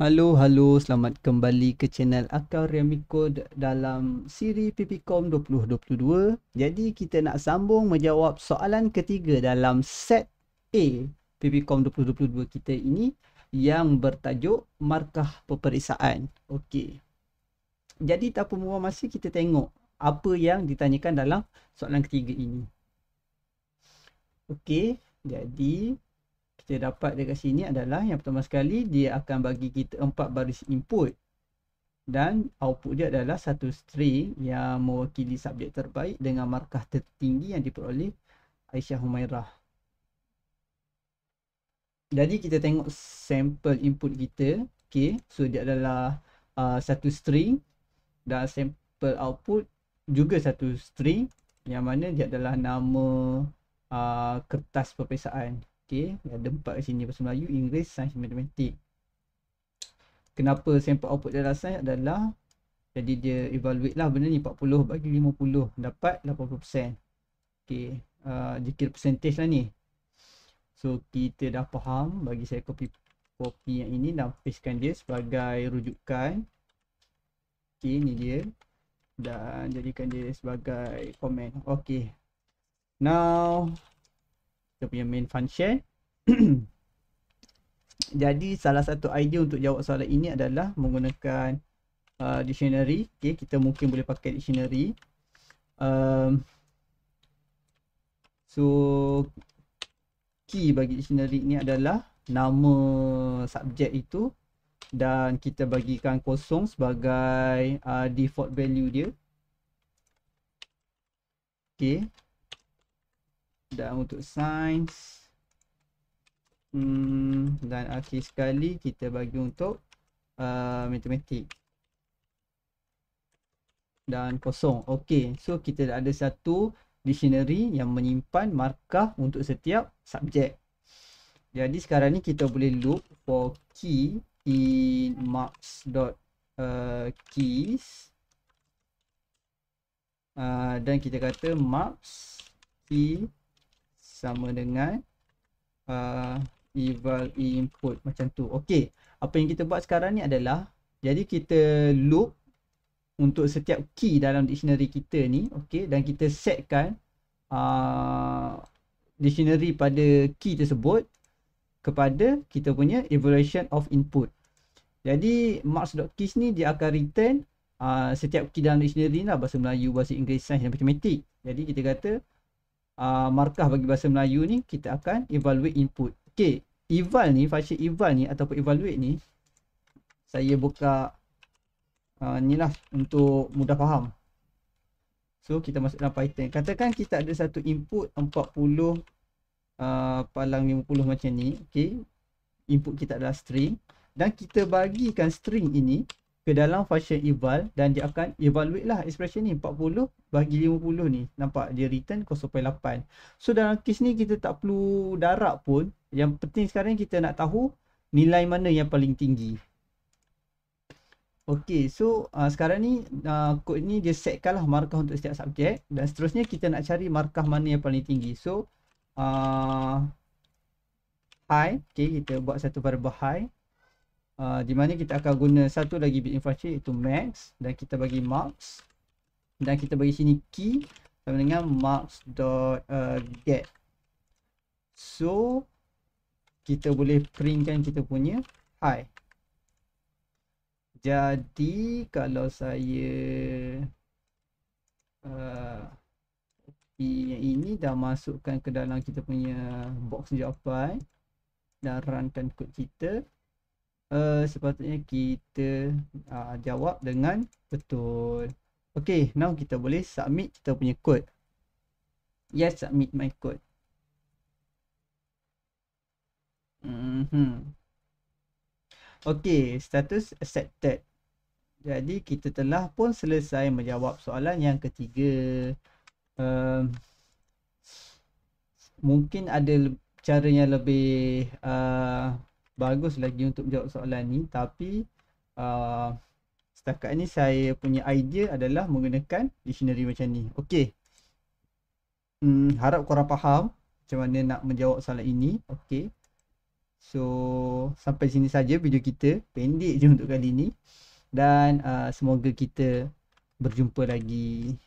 Halo, halo. Selamat kembali ke channel Akal Remiko dalam siri PPCOM 2022. Jadi kita nak sambung menjawab soalan ketiga dalam set A PPCOM 2022 kita ini yang bertajuk markah peperiksaan. Okey. Jadi tak perlu buang masa kita tengok apa yang ditanyakan dalam soalan ketiga ini. Okey, jadi kita dapat dekat sini adalah yang pertama sekali dia akan bagi kita empat baris input dan output dia adalah satu string yang mewakili subjek terbaik dengan markah tertinggi yang diperoleh Aisyah Humairah. Jadi kita tengok sampel input kita. Okay. So dia adalah uh, satu string dan sampel output juga satu string yang mana dia adalah nama uh, kertas perpisahan. Okey, ada empat kat sini Bahasa Melayu, Inggeris, Sains, Matematik Kenapa sample output dalam sains adalah Jadi dia evaluate lah benda ni 40 bagi 50 Dapat 80% Okey, uh, dia kira percentage lah ni So kita dah faham Bagi saya copy copy yang ini Dan pastekan dia sebagai rujukan Okay, ni dia Dan jadikan dia sebagai komen Okey, Now kita punya main function. Jadi salah satu idea untuk jawab soalan ini adalah menggunakan uh, dictionary. Okay, kita mungkin boleh pakai dictionary. Um, so key bagi dictionary ini adalah nama subjek itu dan kita bagikan kosong sebagai uh, default value dia. Okay dan untuk sains hmm, dan akhir sekali kita bagi untuk uh, matematik dan kosong. Okey, so kita dah ada satu dictionary yang menyimpan markah untuk setiap subjek. Jadi sekarang ni kita boleh look for key in marks dot uh, keys uh, dan kita kata marks key sama dengan uh, eval input macam tu. Okey, apa yang kita buat sekarang ni adalah jadi kita loop untuk setiap key dalam dictionary kita ni, okey dan kita setkan uh, dictionary pada key tersebut kepada kita punya evaluation of input. Jadi marks.keys ni dia akan return uh, setiap key dalam dictionary lah bahasa Melayu, bahasa Inggeris, sains dan matematik. Jadi kita kata uh, markah bagi bahasa Melayu ni kita akan evaluate input. Okey, eval ni function eval ni ataupun evaluate ni saya buka uh, ni lah untuk mudah faham. So kita masuk dalam Python. Katakan kita ada satu input 40 uh, ah, palang 50 macam ni. Okey. Input kita adalah string dan kita bagikan string ini ke dalam function eval dan dia akan evaluate lah expression ni 40 bagi 50 ni nampak dia return 0.8 so dalam case ni kita tak perlu darab pun yang penting sekarang kita nak tahu nilai mana yang paling tinggi ok so uh, sekarang ni uh, ah, code ni dia setkan lah markah untuk setiap subjek dan seterusnya kita nak cari markah mana yang paling tinggi so uh, high ok kita buat satu variable high Ah, di mana kita akan guna satu lagi bit infrastructure iaitu max dan kita bagi max, dan kita bagi sini key sama dengan dot uh, so kita boleh printkan kita punya high jadi kalau saya uh, ini dah masukkan ke dalam kita punya box jawapan dan runkan kod kita uh, sepatutnya kita uh, jawab dengan betul. Okay, now kita boleh submit kita punya kod. Yes, submit my code. Mm -hmm. Okay, status accepted. Jadi, kita telah pun selesai menjawab soalan yang ketiga. Um, mungkin ada caranya lebih uh, bagus lagi untuk jawab soalan ni tapi uh, setakat ni saya punya idea adalah menggunakan dictionary macam ni okey hmm harap korang faham macam mana nak menjawab soalan ini okey so sampai sini saja video kita pendek je untuk kali ni dan uh, semoga kita berjumpa lagi